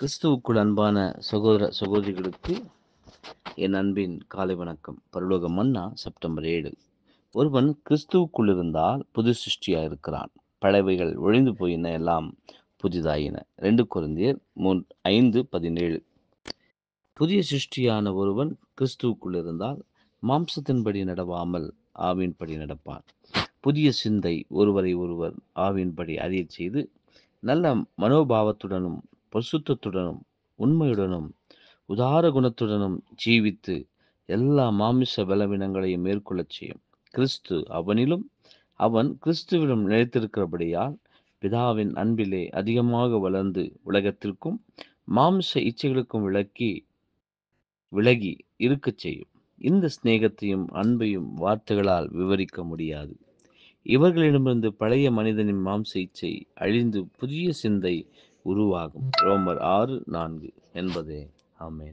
கிறிஸ்துவுக்குள் அன்பான சகோதர சகோதரிகளுக்கு என் அன்பின் காலை வணக்கம் பரலோக மன்னா செப்டம்பர் ஏழு ஒருவன் கிறிஸ்துவுக்குள் இருந்தால் புது சிருஷ்டியாக இருக்கிறான் பழவைகள் ஒழிந்து போயின எல்லாம் புதிதாயின ரெண்டு குழந்தையர் மூன் ஐந்து பதினேழு புதிய சிருஷ்டியான ஒருவன் கிறிஸ்துவுக்குள் இருந்தால் மாம்சத்தின்படி நடவாமல் ஆவின்படி நடப்பான் புதிய சிந்தை ஒருவரை ஒருவர் ஆவின்படி அறிய செய்து நல்ல மனோபாவத்துடனும் பசுத்தத்துடனும் உண்மையுடனும் உதார குணத்துடனும் ஜீவித்து எல்லா மாமிச பலவீனங்களையும் மேற்கொள்ளச் செய்யும் கிறிஸ்து அவனிலும் அவன் கிறிஸ்துவிலும் நிலைத்திருக்கிறபடியால் பிதாவின் அன்பிலே அதிகமாக வளர்ந்து உலகத்திற்கும் மாம்ச இச்சைகளுக்கும் விளக்கி விலகி இருக்கச் செய்யும் இந்த சிநேகத்தையும் அன்பையும் வார்த்தைகளால் விவரிக்க முடியாது இவர்களிடமிருந்து பழைய மனிதனின் மாம்ச இச்சை அழிந்து புதிய சிந்தை உருவாகும் ரோமர் ஆறு நான்கு என்பதே ஆமேன்